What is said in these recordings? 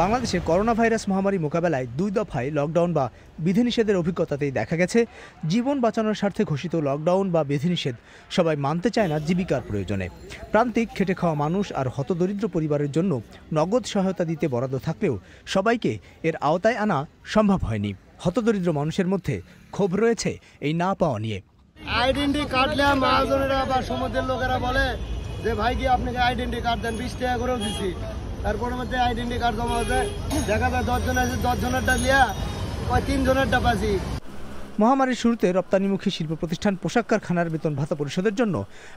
বাংলাদেশে corona virus মহামারী মোকাবেলায় দুই দফায় লকডাউন বা বিধিনিষেধের অভিজ্ঞতাতেই দেখা গেছে জীবন বাঁচানোর স্বার্থে ঘোষিত লকডাউন বা বিধিনিষেধ সবাই মানতে চায় না জীবিকার প্রয়োজনে প্রান্তিক খেটে খাওয়া মানুষ আর হতদরিদ্র পরিবারের জন্য নগদ সহায়তা দিতে বরাদ্দ থাকলেও সবাইকে এর আওতায় আনা সম্ভব হয়নি হতদরিদ্র মানুষের মধ্যে ক্ষোভ রয়েছে এই না পাওয়া নিয়ে আইডেন্টি কার্ডলে বা লোকেরা বলে যে ভাই কি আপনাকে আইডেন্টি কার্ড দেন বিশ টাকা করেও দিছি তার পরবর্তী আইডেন্টি কার্ড জমা হচ্ছে দেখা যায় দশজন আছে দশজনেরটা দিয়া ওই তিনজনেরটা পাচ্ছি মহামারীর শুরুতে রপ্তানিমুখী শিল্প প্রতিষ্ঠান পোশাক কারখানার বেতন ভাতা পরিশোধের জন্য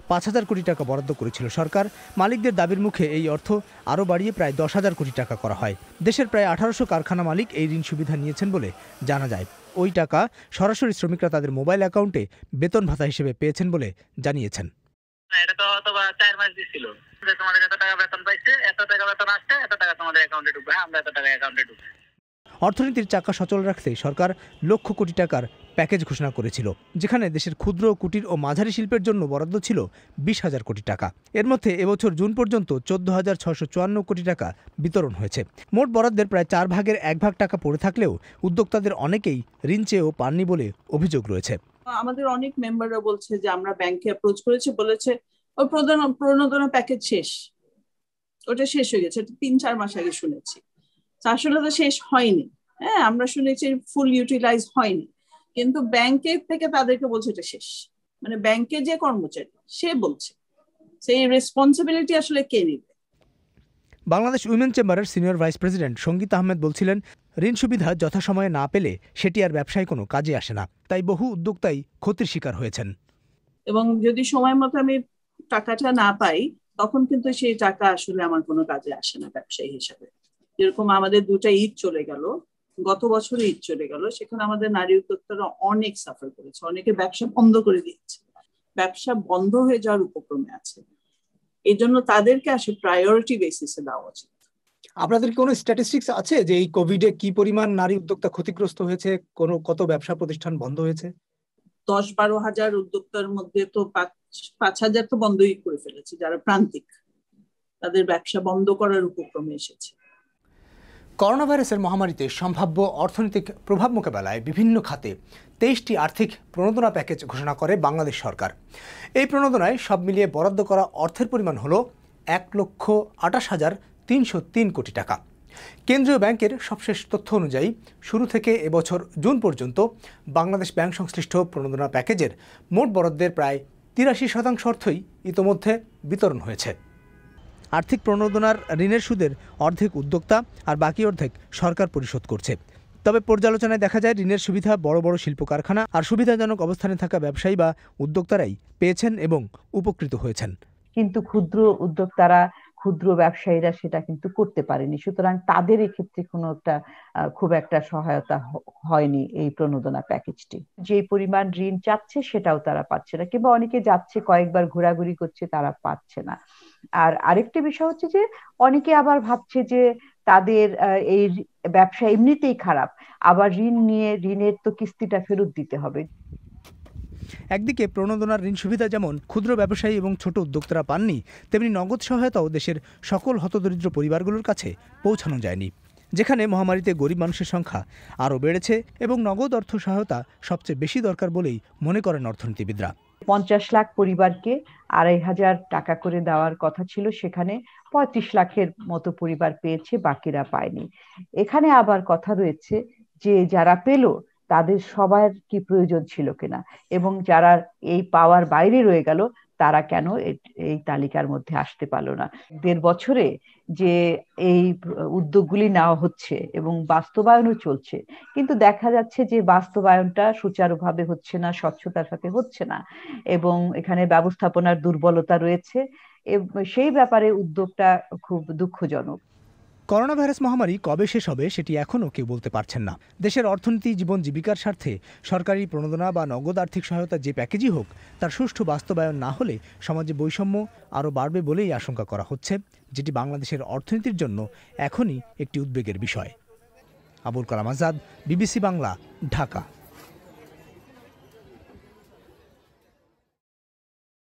পাঁচ হাজার কোটি টাকা বরাদ্দ করেছিল সরকার মালিকদের দাবির মুখে এই অর্থ আরও বাড়িয়ে প্রায় দশ হাজার কোটি টাকা করা হয় দেশের প্রায় আঠারোশো কারখানা মালিক এই ঋণ সুবিধা নিয়েছেন বলে জানা যায় ওই টাকা সরাসরি শ্রমিকরা তাদের মোবাইল অ্যাকাউন্টে বেতন ভাতা হিসেবে পেয়েছেন বলে জানিয়েছেন এটা তো অথবা চার মাস দিছিল যে তোমাদের এত টাকা বেতন পাইছে এত টাকা বেতন আসছে এত টাকা তোমাদের অ্যাকাউন্টে ঢুকবে হ্যাঁ, আমরা এত টাকা অ্যাকাউন্টে ঢুকবে অর্থনীতির চাকা সচল রাখতে সরকার লক্ষ কোটি টাকার প্যাকেজ ঘোষণা করেছিল যেখানে দেশের ক্ষুদ্র কুটির ও মাঝারি শিল্পের জন্য বরাদ্দ ছিল বিশ হাজার কোটি টাকা এর মধ্যে এবছর জুন পর্যন্ত চোদ্দ হাজার ছশো চুয়ান্ন কোটি টাকা বিতরণ হয়েছে মোট বরাদ্দের প্রায় চার ভাগের এক ভাগ টাকা পড়ে থাকলেও উদ্যোক্তাদের অনেকেই ঋণ চেয়েও পাননি বলে অভিযোগ রয়েছে আমাদের অনেক মেম্বাররা বলছে যে আমরা ব্যাংকে অ্যাপ্রোচ করেছি বলেছে ওই প্রণোদনা প্যাকেজ শেষ ওটা শেষ হয়ে গেছে তিন চার মাস আগে শুনেছি আসলে তো শেষ হয়নি হ্যাঁ আমরা শুনেছি ফুল ইউটিলাইজ হয়নি কিন্তু ব্যাংকের থেকে তাদেরকে বলছে এটা শেষ মানে ব্যাংকে যে কর্মচারী সে বলছে সেই রেসপন্সিবিলিটি আসলে কে নিবে বাংলাদেশ উইমেন চেম্বারের senior vice president Sangeet Ahmed বলছিলেন ঋণ সুবিধা যথাসময়ে না পেলে সেটি আর ব্যবসায় কোনো কাজে আসে না তাই বহু উদ্যোক্তাই ক্ষতির শিকার হয়েছেন এবং যদি সময় মতো আমি টাকাটা না পাই তখন কিন্তু সেই টাকা আসলে আমার কোনো কাজে আসে না ব্যবসায়ী হিসাবে যেরকম আমাদের দুটা ঈদ চলে গেল গত বছর ঈদ চলে গেল সেখানে আমাদের নারী উদ্যোক্তারা অনেক সাফার করেছে অনেকে ব্যবসা বন্ধ করে দিয়েছে ব্যবসা বন্ধ হয়ে যাওয়ার উপক্রমে আছে এই জন্য তাদেরকে আসে প্রায়োরিটি বেসিসে দেওয়া উচিত আপনাদের কোনো স্ট্যাটিস্টিক্স আছে যে এই কোভিডে কি পরিমাণ নারী উদ্যোক্তা ক্ষতিগ্রস্ত হয়েছে কোন কত ব্যবসা প্রতিষ্ঠান বন্ধ হয়েছে দশ বারো হাজার উদ্যোক্তার মধ্যে তো পাঁচ হাজার তো বন্ধই করে ফেলেছে যারা প্রান্তিক তাদের ব্যবসা বন্ধ করার উপক্রমে এসেছে করোনা ভাইরাসের মহামারীতে সম্ভাব্য অর্থনৈতিক প্রভাব মোকাবেলায় বিভিন্ন খাতে তেইশটি আর্থিক প্রণোদনা প্যাকেজ ঘোষণা করে বাংলাদেশ সরকার এই প্রণোদনায় সব মিলিয়ে বরাদ্দ করা অর্থের পরিমাণ হল এক লক্ষ আটাশ হাজার তিনশো তিন কোটি টাকা কেন্দ্রীয় ব্যাংকের সবশেষ তথ্য অনুযায়ী শুরু থেকে এবছর জুন পর্যন্ত বাংলাদেশ ব্যাংক সংশ্লিষ্ট প্রণোদনা প্যাকেজের মোট বরাদ্দের প্রায় তিরাশি শতাংশ অর্থই ইতোমধ্যে বিতরণ হয়েছে আর্থিক প্রণোদনার ঋণের সুদের অর্ধেক উদ্যোক্তা আর বাকি অর্ধেক সরকার পরিশোধ করছে তবে পর্যালোচনায় দেখা যায় ঋণের সুবিধা বড় বড় শিল্প কারখানা আর সুবিধাজনক অবস্থানে থাকা ব্যবসায়ী বা উদ্যোক্তারাই পেয়েছেন এবং উপকৃত হয়েছেন কিন্তু ক্ষুদ্র উদ্যোক্তারা ক্ষুদ্র ব্যবসায়ীরা সেটা কিন্তু করতে পারেনি সুতরাং তাদের ক্ষেত্রে কোনো একটা খুব একটা সহায়তা হয়নি এই প্রণোদনা প্যাকেজটি যে পরিমাণ ঋণ চাচ্ছে সেটাও তারা পাচ্ছে না কিংবা অনেকে যাচ্ছে কয়েকবার ঘোরাঘুরি করছে তারা পাচ্ছে না আর আরেকটি বিষয় হচ্ছে যে অনেকে আবার ভাবছে যে তাদের এই ব্যবসা এমনিতেই খারাপ আবার ঋণ নিয়ে ঋণের তো কিস্তিটা ফেরত দিতে হবে একদিকে প্রণোদনার ঋণ সুবিধা যেমন ক্ষুদ্র ব্যবসায়ী এবং ছোট উদ্যোক্তারা পাননি তেমনি নগদ সহায়তাও দেশের সকল হতদরিদ্র পরিবারগুলোর কাছে পৌঁছানো যায়নি যেখানে মহামারীতে গরিব মানুষের সংখ্যা আরও বেড়েছে এবং নগদ অর্থ সহায়তা সবচেয়ে বেশি দরকার বলেই মনে করেন অর্থনীতিবিদরা পঞ্চাশ লাখ পরিবারকে আড়াই হাজার টাকা করে দেওয়ার কথা ছিল সেখানে পঁয়ত্রিশ লাখের মতো পরিবার পেয়েছে বাকিরা পায়নি এখানে আবার কথা রয়েছে যে যারা পেল তাদের সবার কি প্রয়োজন ছিল কিনা এবং যারা এই পাওয়ার বাইরে রয়ে গেল তারা কেন এই তালিকার মধ্যে আসতে পারলো না দেড় বছরে যে এই উদ্যোগগুলি নেওয়া হচ্ছে এবং বাস্তবায়নও চলছে কিন্তু দেখা যাচ্ছে যে বাস্তবায়নটা সুচারুভাবে হচ্ছে না স্বচ্ছতার সাথে হচ্ছে না এবং এখানে ব্যবস্থাপনার দুর্বলতা রয়েছে সেই ব্যাপারে উদ্যোগটা খুব দুঃখজনক করোনা ভাইরাস মহামারী কবে শেষ হবে সেটি এখনও কেউ বলতে পারছেন না দেশের অর্থনীতি জীবন জীবিকার স্বার্থে সরকারি প্রণোদনা বা নগদ আর্থিক সহায়তা যে প্যাকেজই হোক তার সুষ্ঠু বাস্তবায়ন না হলে সমাজে বৈষম্য আরও বাড়বে বলেই আশঙ্কা করা হচ্ছে যেটি বাংলাদেশের অর্থনীতির জন্য এখনই একটি উদ্বেগের বিষয় আবুল কালাম আজাদ বিবিসি বাংলা ঢাকা